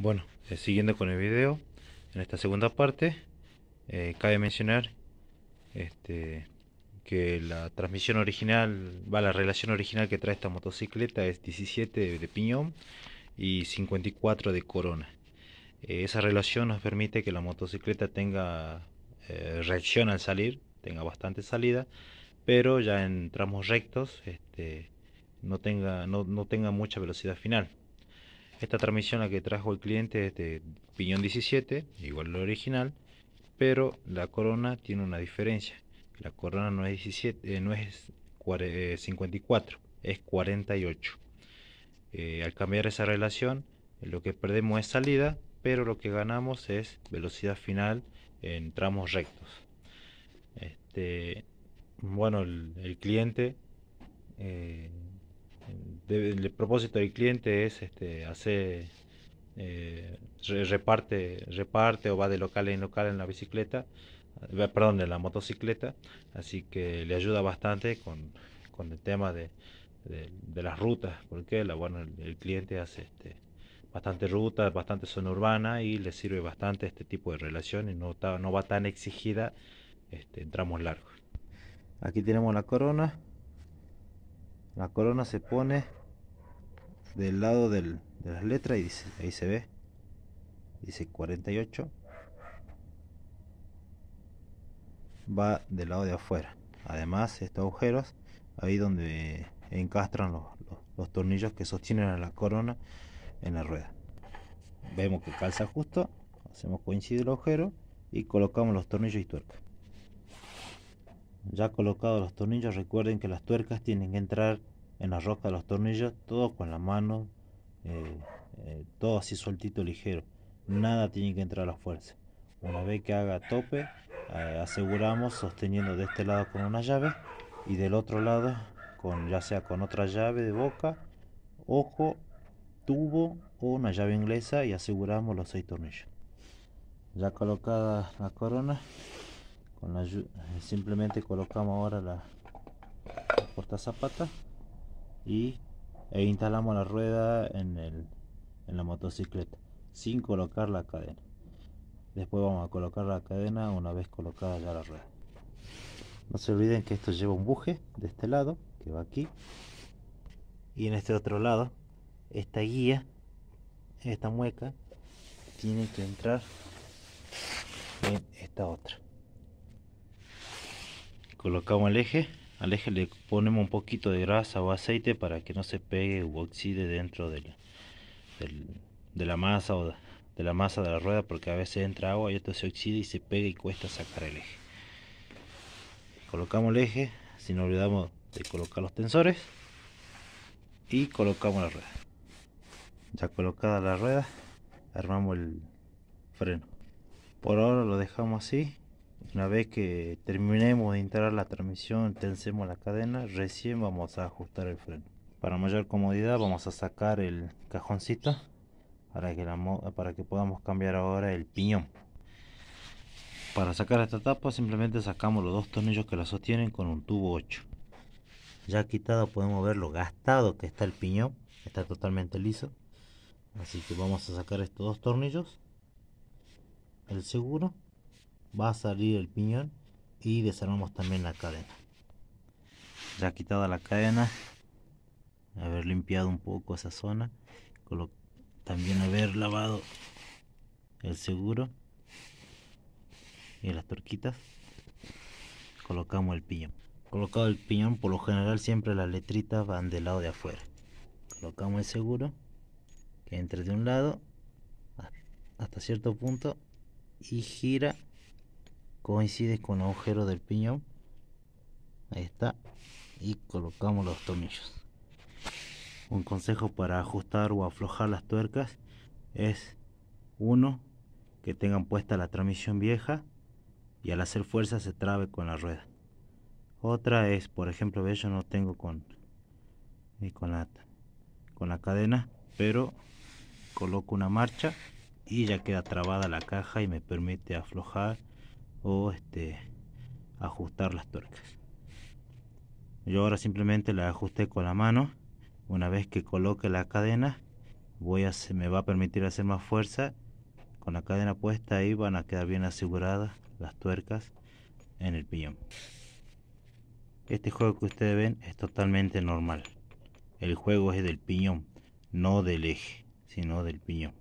Bueno, eh, siguiendo con el video, en esta segunda parte, eh, cabe mencionar este, que la transmisión original, va, la relación original que trae esta motocicleta es 17 de, piñón y 54 de corona. Eh, esa relación nos permite que la motocicleta tenga reacción al salir, tenga bastante salida, pero ya en tramos rectos este, no tenga mucha velocidad final. Esta transmisión la que trajo el cliente es de piñón 17, igual al original, pero la corona tiene una diferencia. La corona no es 17, eh, no es 54, eh, es 48. Eh, al cambiar esa relación, lo que perdemos es salida, pero lo que ganamos es velocidad final en tramos rectos. Este, bueno, el, cliente el propósito del cliente es este, hacer eh, reparte, reparte o va de local en local en la bicicleta, eh, perdón, en la motocicleta, así que le ayuda bastante con, el tema de, las rutas, porque la, bueno, el, cliente hace este, bastante ruta, bastante zona urbana y le sirve bastante este tipo de relaciones, no, no va tan exigida este, en tramos largos. Aquí tenemos la corona, la corona se pone del lado del, de las letras y dice, ahí se ve. Dice 48. Va del lado de afuera. Además, estos agujeros, ahí donde encastran los, tornillos que sostienen a la corona en la rueda. Vemos que calza justo, hacemos coincidir el agujero y colocamos los tornillos y tuercas Ya colocados los tornillos, recuerden que las tuercas tienen que entrar en la rosca de los tornillos, todo con la mano, eh, eh, todo así sueltito, ligero. Nada tiene que entrar a la fuerza. Una vez que haga tope, eh, aseguramos sosteniendo de este lado con una llave y del otro lado con ya sea con otra llave de boca, ojo, tubo o una llave inglesa y aseguramos los seis tornillos. Ya colocada la corona, con simplemente colocamos ahora la, la porta zapata y, e instalamos la rueda en, en la motocicleta sin colocar la cadena. Después vamos a colocar la cadena una vez colocada ya la rueda. No se olviden que esto lleva un buje de este lado que va aquí y en este otro lado esta guía, esta mueca tiene que entrar en esta otra. Colocamos el eje al eje le ponemos un poquito de grasa o aceite para que no se pegue u oxide dentro de la, la masa o de la masa de la rueda porque a veces entra agua y esto se oxida y se pega y cuesta sacar el eje. Colocamos el eje si no olvidamos de colocar los tensores y colocamos la rueda. Ya colocada la rueda armamos el freno. Por ahora lo dejamos así una vez que terminemos de instalar la transmisión, tensemos la cadena, recién vamos a ajustar el freno. Para mayor comodidad vamos a sacar el cajoncito para que, para que podamos cambiar ahora el piñón. Para sacar esta tapa simplemente sacamos los dos tornillos que la sostienen con un tubo 8. Ya quitado podemos ver lo gastado que está el piñón, está totalmente liso. Así que vamos a sacar estos dos tornillos, el seguro va a salir el piñón y desarmamos también la cadena ya quitada la cadena haber limpiado un poco esa zona también haber lavado el seguro y las torquitas colocamos el piñón colocado el piñón por lo general siempre las letritas van del lado de afuera colocamos el seguro que entre de un lado hasta cierto punto y gira coincide con el agujero del piñón ahí está y colocamos los tomillos un consejo para ajustar o aflojar las tuercas es uno que tengan puesta la transmisión vieja y al hacer fuerza se trabe con la rueda otra es por ejemplo yo no tengo con ni con la con la cadena pero coloco una marcha y ya queda trabada la caja y me permite aflojar o este ajustar las tuercas. Yo ahora simplemente la ajusté con la mano. Una vez que coloque la cadena, voy a, me va a permitir hacer más fuerza. Con la cadena puesta ahí van a quedar bien aseguradas las tuercas en el piñón Este juego que ustedes ven es totalmente normal. El juego es del piñón, no del eje, sino del piñón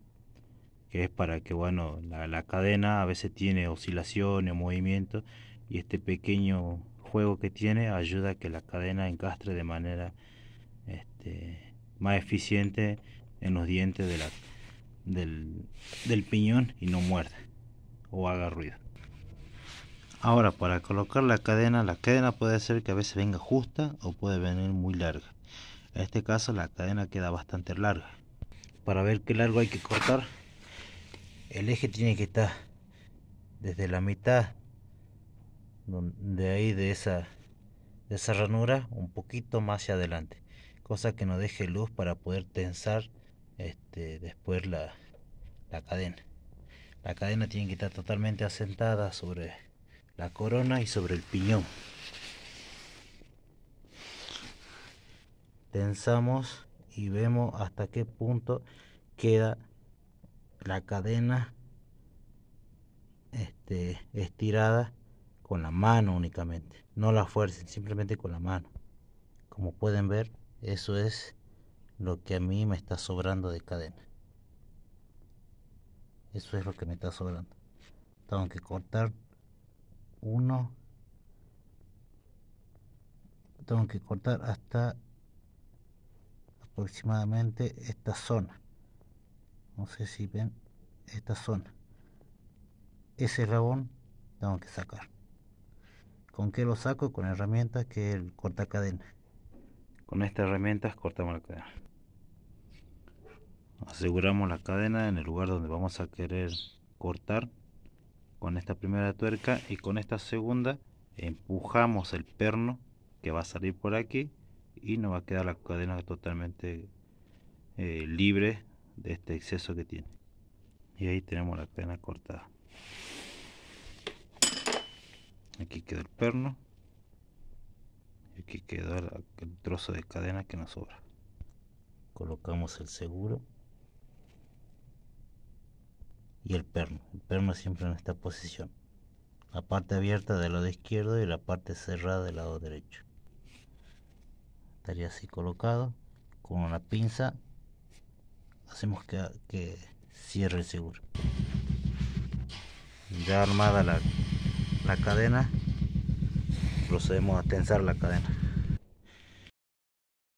que es para que bueno la, cadena a veces tiene oscilaciones, movimientos y este pequeño juego que tiene ayuda a que la cadena encastre de manera este, más eficiente en los dientes de la, del, del piñón y no muerde o haga ruido. Ahora para colocar la cadena, la cadena puede ser que a veces venga justa o puede venir muy larga. En este caso la cadena queda bastante larga. Para ver qué largo hay que cortar, el eje tiene que estar desde la mitad de ahí de esa de esa ranura un poquito más hacia adelante cosa que nos deje luz para poder tensar este, después la, la cadena la cadena tiene que estar totalmente asentada sobre la corona y sobre el piñón tensamos y vemos hasta qué punto queda la cadena este, estirada con la mano únicamente, no la fuerza, simplemente con la mano. Como pueden ver, eso es lo que a mí me está sobrando de cadena. Eso es lo que me está sobrando. Tengo que cortar uno. Tengo que cortar hasta aproximadamente esta zona no sé si ven esta zona ese rabón tengo que sacar con qué lo saco con herramientas que es el cadena con estas herramientas cortamos la cadena aseguramos la cadena en el lugar donde vamos a querer cortar con esta primera tuerca y con esta segunda empujamos el perno que va a salir por aquí y nos va a quedar la cadena totalmente eh, libre de este exceso que tiene y ahí tenemos la cadena cortada aquí quedó el perno y aquí quedó el, el trozo de cadena que nos sobra colocamos el seguro y el perno el perno siempre en esta posición la parte abierta del lado izquierdo y la parte cerrada del lado derecho estaría así colocado con una pinza hacemos que, cierre el seguro. Ya armada la, la cadena, procedemos a tensar la cadena.